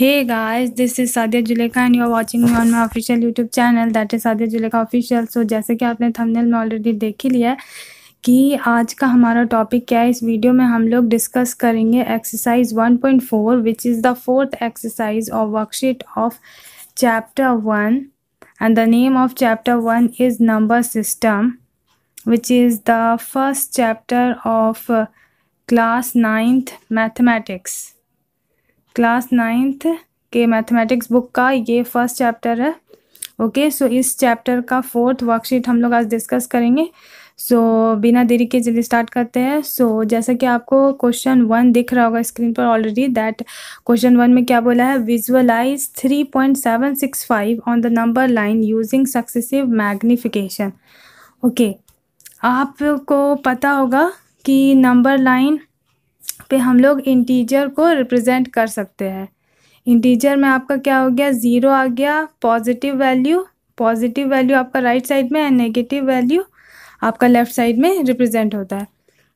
Hey guys this is Sadia Zulekha and you are watching me on my official YouTube channel that is Sadia Zulekha official so जैसे कि आपने thumbnail में already देख ही लिया है कि आज का हमारा टॉपिक क्या है इस वीडियो में हम लोग डिस्कस करेंगे exercise 1.4 point four which is the fourth exercise और worksheet of chapter one and the name of chapter one is number system which is the first chapter of class ninth mathematics class ninth के mathematics book का ये first chapter है okay okay, so so इस chapter का fourth worksheet हम लोग आज discuss करेंगे सो so, बिना देरी के जल्दी स्टार्ट करते हैं सो so, जैसा कि आपको क्वेश्चन वन दिख रहा होगा स्क्रीन पर ऑलरेडी दैट क्वेश्चन वन में क्या बोला है visualize three point seven six five on the number line using successive magnification okay आपको पता होगा कि नंबर लाइन पे हम लोग इंटीजर को रिप्रेजेंट कर सकते हैं इंटीजर में आपका क्या हो गया ज़ीरो आ गया पॉजिटिव वैल्यू पॉजिटिव वैल्यू आपका राइट right साइड में है नेगेटिव वैल्यू आपका लेफ़्ट साइड में रिप्रेजेंट होता है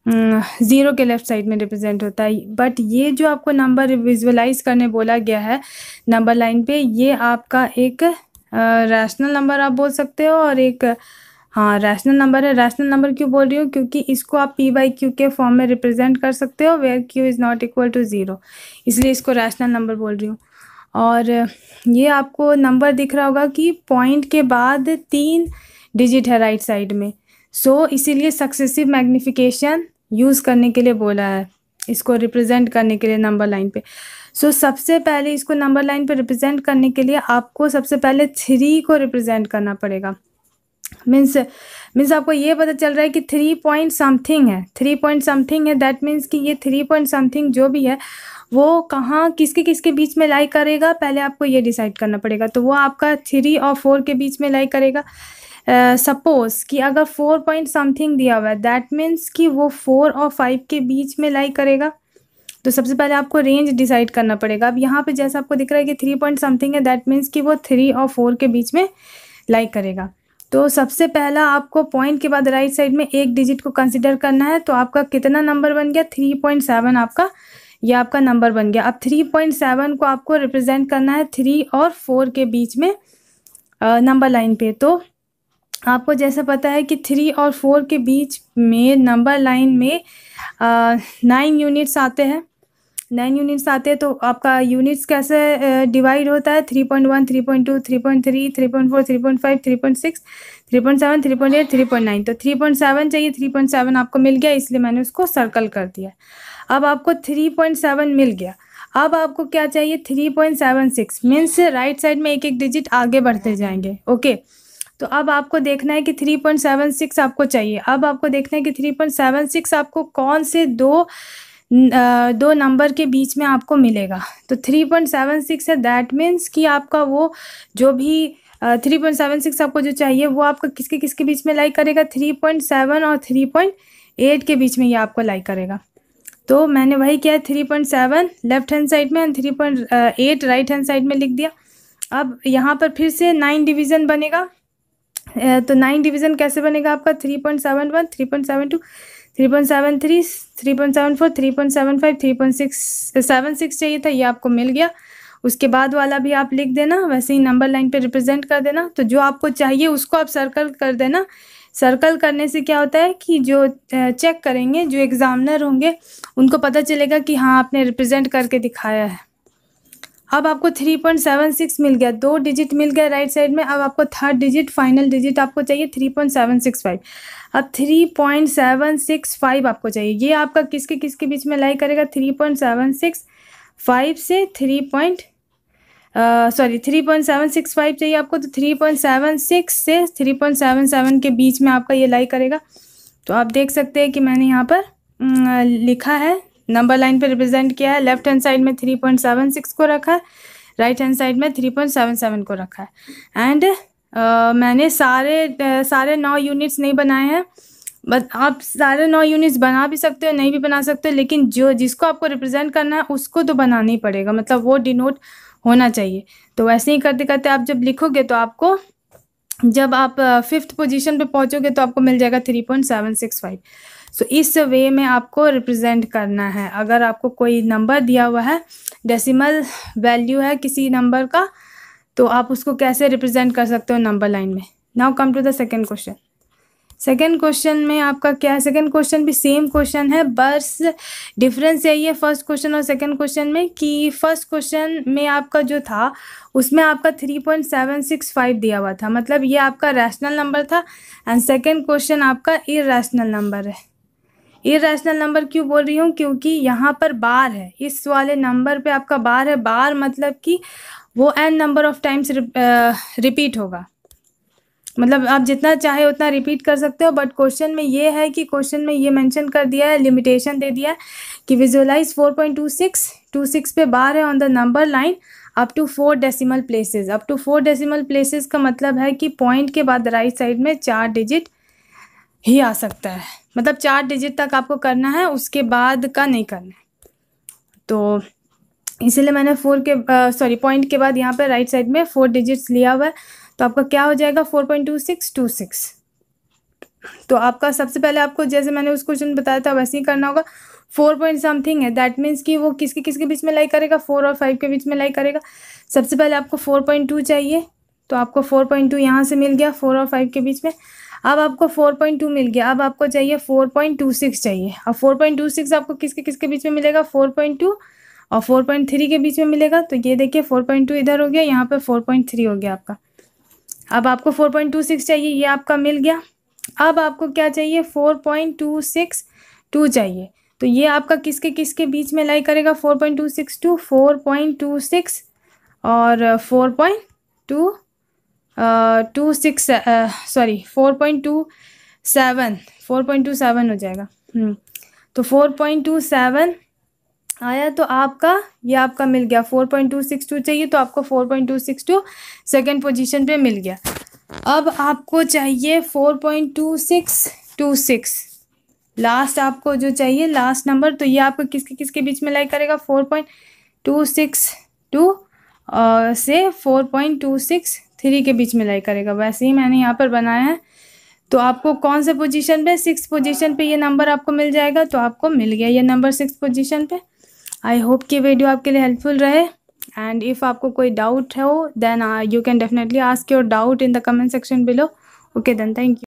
ज़ीरो hmm, के लेफ़्ट साइड में रिप्रेजेंट होता है बट ये जो आपको नंबर विजुअलाइज करने बोला गया है नंबर लाइन पे ये आपका एक रैशनल uh, नंबर आप बोल सकते हो और एक हाँ रैशनल नंबर है रैशनल नंबर क्यों बोल रही हूँ क्योंकि इसको आप पी बाई क्यू के फॉर्म में रिप्रेजेंट कर सकते हो where q is not equal to zero इसलिए इसको रैशनल नंबर बोल रही हूँ और ये आपको नंबर दिख रहा होगा कि पॉइंट के बाद तीन डिजिट है राइट साइड में सो so, इसीलिए सक्सेसिव मैग्निफिकेशन यूज़ करने के लिए बोला है इसको रिप्रेजेंट करने के लिए नंबर लाइन पे सो so, सबसे पहले इसको नंबर लाइन पे रिप्रेजेंट करने के लिए आपको सबसे पहले थ्री को रिप्रेजेंट करना पड़ेगा मीन्स मीन्स आपको ये पता चल रहा है कि थ्री पॉइंट समथिंग है थ्री पॉइंट समथिंग है दैट मीन्स कि ये थ्री पॉइंट समथिंग जो भी है वो कहाँ किसके किसके बीच में लाइक करेगा पहले आपको ये डिसाइड करना पड़ेगा तो वो आपका थ्री और फोर के बीच में लाइक करेगा सपोज uh, कि अगर फोर पॉइंट समथिंग दिया हुआ है दैट मीन्स कि वो फोर और फाइव के बीच में लाइक करेगा तो सबसे पहले आपको रेंज डिसाइड करना पड़ेगा अब यहाँ पे जैसा आपको दिख रहा है कि थ्री पॉइंट समथिंग है दैट मीन्स कि वो थ्री और फोर के बीच में लाइक करेगा तो सबसे पहला आपको पॉइंट के बाद राइट साइड में एक डिजिट को कंसिडर करना है तो आपका कितना नंबर बन गया थ्री पॉइंट सेवन आपका ये आपका नंबर बन गया अब थ्री पॉइंट सेवन को आपको रिप्रेजेंट करना है थ्री और फोर के बीच में नंबर लाइन पे तो आपको जैसा पता है कि थ्री और फोर के बीच में नंबर लाइन में नाइन यूनिट्स आते हैं नाइन यूनिट्स आते हैं तो आपका यूनिट्स कैसे डिवाइड होता है three point one three point two three point three three point four three point five three point six three point seven three point eight three point nine तो three point seven चाहिए three point seven आपको मिल गया इसलिए मैंने उसको circle कर दिया अब आपको थ्री पॉइंट सेवन मिल गया अब आपको क्या चाहिए three point seven six means right side में एक एक डिजिट आगे बढ़ते जाएंगे ओके तो अब आपको देखना है कि थ्री पॉइंट सेवन सिक्स आपको चाहिए अब आपको देखना है कि थ्री पॉइंट सेवन सिक्स आपको कौन से दो दो नंबर के बीच में आपको मिलेगा तो थ्री पॉइंट सेवन सिक्स है दैट मीन्स कि आपका वो जो भी थ्री पॉइंट सेवन सिक्स आपको जो चाहिए वो आपका किसके किसके बीच में लाइक करेगा थ्री पॉइंट सेवन और थ्री पॉइंट एट के बीच में ये आपको लाइक करेगा तो मैंने वही किया three point seven left hand side में three point eight right hand side में लिख दिया अब यहाँ पर फिर से नाइन डिवीज़न बनेगा तो नाइन डिवीज़न कैसे बनेगा आपका three point seven one three point seven two three point seven three three point seven four three point seven five three point six seven six चाहिए था ये आपको मिल गया उसके बाद वाला भी आप लिख देना वैसे ही नंबर लाइन पे रिप्रेजेंट कर देना तो जो आपको चाहिए उसको आप सर्कल कर देना सर्कल करने से क्या होता है कि जो चेक करेंगे जो एग्ज़ामिनर होंगे उनको पता चलेगा कि हाँ आपने रिप्रेजेंट करके दिखाया है अब आपको थ्री पॉइंट सेवन सिक्स मिल गया दो डिजिट मिल गया राइट साइड में अब आपको थर्ड डिजिट फाइनल डिजिट आपको चाहिए three point seven six five अब three point seven six five आपको चाहिए ये आपका किसके किसके बीच में लाई करेगा three point seven six five से three point sorry three point seven six five चाहिए आपको तो थ्री पॉइंट सेवन सिक्स से थ्री पॉइंट सेवन सेवन के बीच में आपका ये लाई करेगा तो आप देख सकते हैं कि मैंने यहाँ पर लिखा है नंबर लाइन पे रिप्रेजेंट किया है लेफ्ट हैंड साइड में थ्री पॉइंट सेवन सिक्स को रखा है राइट हैंड साइड में थ्री पॉइंट सेवन सेवन को रखा है एंड uh, मैंने सारे uh, सारे नौ यूनिट्स नहीं बनाए हैं बस आप सारे नौ यूनिट्स बना भी सकते हो नहीं भी बना सकते हो लेकिन जो जिसको आपको रिप्रेजेंट करना है उसको तो बनाना ही पड़ेगा मतलब वो डिनोट होना चाहिए तो वैसे ही करते करते आप जब लिखोगे तो आपको जब आप फिफ्थ पोजीशन पे पहुंचोगे तो आपको मिल जाएगा three point seven six five so इस वे में आपको रिप्रेजेंट करना है अगर आपको कोई नंबर दिया हुआ है डेसिमल वैल्यू है किसी नंबर का तो आप उसको कैसे रिप्रेजेंट कर सकते हो नंबर लाइन में now come to the second question second question में आपका क्या है सेकेंड क्वेश्चन भी सेम क्वेश्चन है बस डिफरेंस यही है फर्स्ट क्वेश्चन और सेकेंड क्वेश्चन में कि फर्स्ट क्वेश्चन में आपका जो था उसमें आपका three point seven six five दिया हुआ था मतलब ये आपका रैशनल नंबर था एंड सेकेंड क्वेश्चन आपका इ नंबर है रैशनल नंबर क्यों बोल रही हूँ क्योंकि यहाँ पर बार है इस वाले नंबर पे आपका बार है बार मतलब कि वो n number of times repeat होगा मतलब आप जितना चाहे उतना रिपीट कर सकते हो बट क्वेश्चन में ये है कि क्वेश्चन में ये मेंशन कर दिया है लिमिटेशन दे दिया है कि विजुअलाइज 4.26 26 पे बार है on the number line up to four decimal places up to four decimal places का मतलब है कि पॉइंट के बाद राइट साइड में चार डिजिट ही आ सकता है मतलब चार डिजिट तक आपको करना है उसके बाद का नहीं करना है तो इसीलिए मैंने फोर के सॉरी पॉइंट के बाद यहाँ पर राइट साइड में फोर डिजिट्स लिया हुआ है तो आपका क्या हो जाएगा four point two six two six तो आपका सबसे पहले आपको जैसे मैंने उस क्वेश्चन बताया था वैसे ही करना होगा फोर पॉइंट समथिंग है दैट मीन्स कि वो किसके किसके बीच में लाई करेगा फोर और फाइव के बीच में लाई करेगा सबसे पहले आपको फोर पॉइंट टू चाहिए तो आपको फोर पॉइंट टू यहाँ से मिल गया फोर और फाइव के बीच में अब आपको फोर पॉइंट टू मिल गया अब आपको चाहिए फोर पॉइंट टू सिक्स चाहिए अब फोर पॉइंट टू सिक्स आपको किसके किसके बीच में मिलेगा फोर पॉइंट टू और फोर पॉइंट थ्री के बीच में मिलेगा तो ये देखिए फोर पॉइंट टू इधर हो गया यहाँ पर फोर पॉइंट थ्री हो गया आपका अब आपको फोर पॉइंट टू सिक्स चाहिए ये आपका मिल गया अब आपको क्या चाहिए four point two six two चाहिए तो ये आपका किसके किसके बीच में लाई करेगा four point two six two four point two six और four point two two six sorry four point two seven four point two seven हो जाएगा hmm. तो फोर पॉइंट टू सेवन आया तो आपका ये आपका मिल गया four point two six two चाहिए तो आपको four point two six two second position पर मिल गया अब आपको चाहिए four point two six two six last आपको जो चाहिए लास्ट नंबर तो ये आपको किसके किसके बीच में लाइक करेगा four point two six two से four point two six three के बीच में लाई करेगा वैसे ही मैंने यहाँ पर बनाया है तो आपको कौन से पोजीशन पे सिक्स पोजीशन पे ये नंबर आपको मिल जाएगा तो आपको मिल गया ये नंबर सिक्स पोजीशन पे आई होप कि वीडियो आपके लिए हेल्पफुल रहे एंड इफ़ आपको कोई डाउट हो then you can definitely ask your doubt in the comment section below okay then thank you